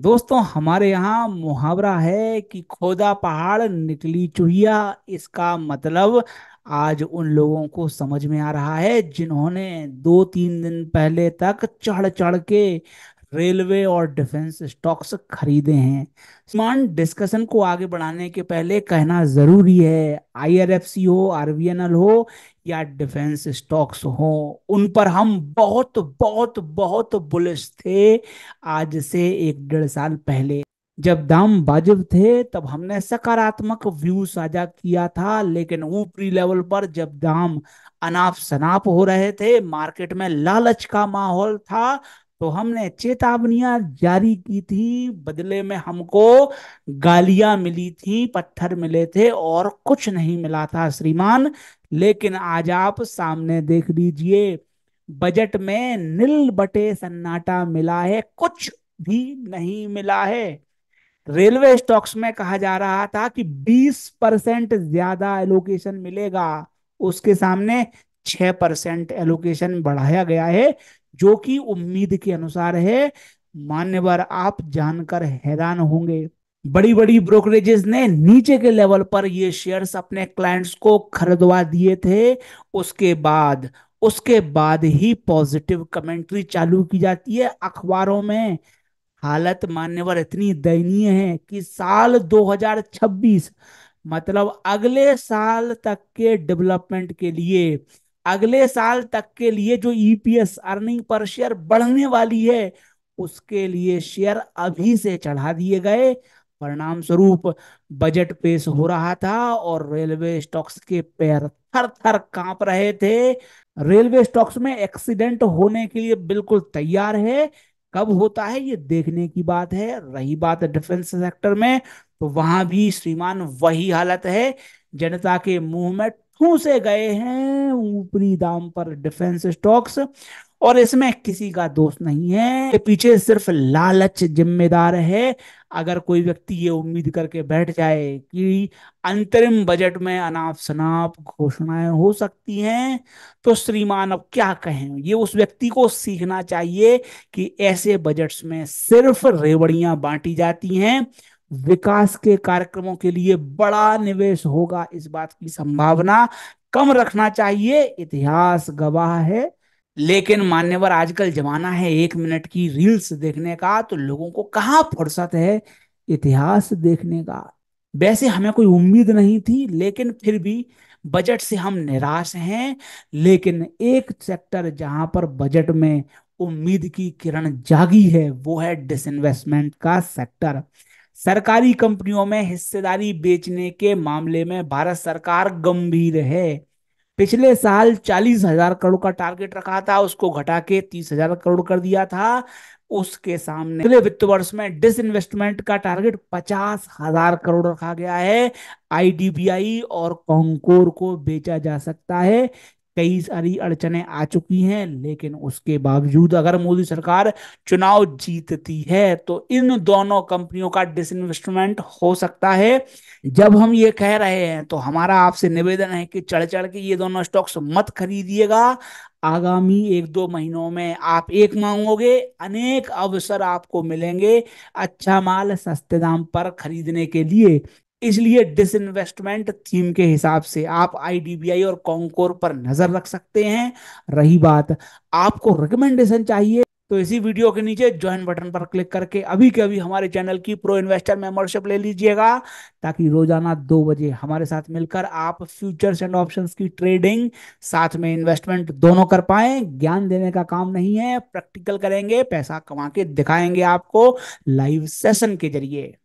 दोस्तों हमारे यहाँ मुहावरा है कि खोदा पहाड़ निकली चूहिया इसका मतलब आज उन लोगों को समझ में आ रहा है जिन्होंने दो तीन दिन पहले तक चढ़ चढ़ के रेलवे और डिफेंस स्टॉक्स खरीदे हैं स्मार्ट डिस्कशन को आगे बढ़ाने के पहले कहना जरूरी है आईआरएफसी हो आरबीएनएल हो या डिफेंस स्टॉक्स हो उन पर हम बहुत बहुत बहुत बुलिश थे आज से एक डेढ़ साल पहले जब दाम वाजिब थे तब हमने सकारात्मक व्यू साझा किया था लेकिन ऊपरी लेवल पर जब दाम अनाप शनाप हो रहे थे मार्केट में लालच का माहौल था तो हमने चेतावनियां जारी की थी बदले में हमको गालियां मिली थी पत्थर मिले थे और कुछ नहीं मिला था श्रीमान लेकिन आज आप सामने देख लीजिए बजट में नील बटे सन्नाटा मिला है कुछ भी नहीं मिला है रेलवे स्टॉक्स में कहा जा रहा था कि 20 परसेंट ज्यादा एलोकेशन मिलेगा उसके सामने 6 परसेंट एलोकेशन बढ़ाया गया है जो कि उम्मीद के अनुसार है मान्यवर आप जानकर हैरान होंगे बड़ी बड़ी ब्रोकरेजेस ने नीचे के लेवल पर ये शेयर्स अपने क्लाइंट्स को खरीदवा दिए थे उसके बाद उसके बाद ही पॉजिटिव कमेंट्री चालू की जाती है अखबारों में हालत मान्यवर इतनी दयनीय है कि साल 2026 मतलब अगले साल तक के डेवलपमेंट के लिए अगले साल तक के लिए जो ईपीएस अर्निंग पर शेयर बढ़ने वाली है उसके लिए शेयर अभी से चढ़ा दिए गए परिणाम स्वरूप बजट पेश हो रहा था और रेलवे स्टॉक्स के पैर थर थर कांप रहे थे रेलवे स्टॉक्स में एक्सीडेंट होने के लिए बिल्कुल तैयार है कब होता है ये देखने की बात है रही बात डिफेंस सेक्टर में तो वहां भी श्रीमान वही हालत है जनता के मुंह में से गए हैं ऊपरी दाम पर डिफेंस स्टॉक्स और इसमें किसी का दोष नहीं है पीछे सिर्फ लालच जिम्मेदार है अगर कोई व्यक्ति ये उम्मीद करके बैठ जाए कि अंतरिम बजट में अनाप शनाप घोषणाएं हो सकती हैं तो श्रीमान अब क्या कहें ये उस व्यक्ति को सीखना चाहिए कि ऐसे बजट्स में सिर्फ रेवड़ियां बांटी जाती हैं विकास के कार्यक्रमों के लिए बड़ा निवेश होगा इस बात की संभावना कम रखना चाहिए इतिहास गवाह है लेकिन मान्यवर आजकल जमाना है एक मिनट की रील्स देखने का तो लोगों को कहाँ फुर्सत है इतिहास देखने का वैसे हमें कोई उम्मीद नहीं थी लेकिन फिर भी बजट से हम निराश हैं लेकिन एक सेक्टर जहां पर बजट में उम्मीद की किरण जागी है वो है डिसइन्वेस्टमेंट का सेक्टर सरकारी कंपनियों में हिस्सेदारी बेचने के मामले में भारत सरकार गंभीर है पिछले साल चालीस हजार करोड़ का टारगेट रखा था उसको घटा के तीस हजार करोड़ कर दिया था उसके सामने अगले वित्त वर्ष में डिस इन्वेस्टमेंट का टारगेट पचास हजार करोड़ रखा गया है आईडीबीआई और कॉन्कोर को बेचा जा सकता है कई सारी अड़चने आ चुकी हैं लेकिन उसके बावजूद अगर मोदी सरकार चुनाव जीतती है तो इन दोनों कंपनियों का डिसइन्वेस्टमेंट हो सकता है जब हम ये कह रहे हैं तो हमारा आपसे निवेदन है कि चढ़ चढ़ के ये दोनों स्टॉक्स मत खरीदिएगा आगामी एक दो महीनों में आप एक मांगोगे अनेक अवसर आपको मिलेंगे अच्छा माल सस्ते दाम पर खरीदने के लिए इसलिए डिसइन्वेस्टमेंट थीम के हिसाब से आप आईडीबीआई और कॉन्कोर पर नजर रख सकते हैं रही बात आपको रिकमेंडेशन चाहिए तो इसी वीडियो के नीचे ज्वाइन बटन पर क्लिक करके अभी के अभी हमारे चैनल की प्रो इन्वेस्टर मेंबरशिप ले लीजिएगा ताकि रोजाना दो बजे हमारे साथ मिलकर आप फ्यूचर्स एंड ऑप्शंस की ट्रेडिंग साथ में इन्वेस्टमेंट दोनों कर पाए ज्ञान देने का काम नहीं है प्रैक्टिकल करेंगे पैसा कमा के दिखाएंगे आपको लाइव सेशन के जरिए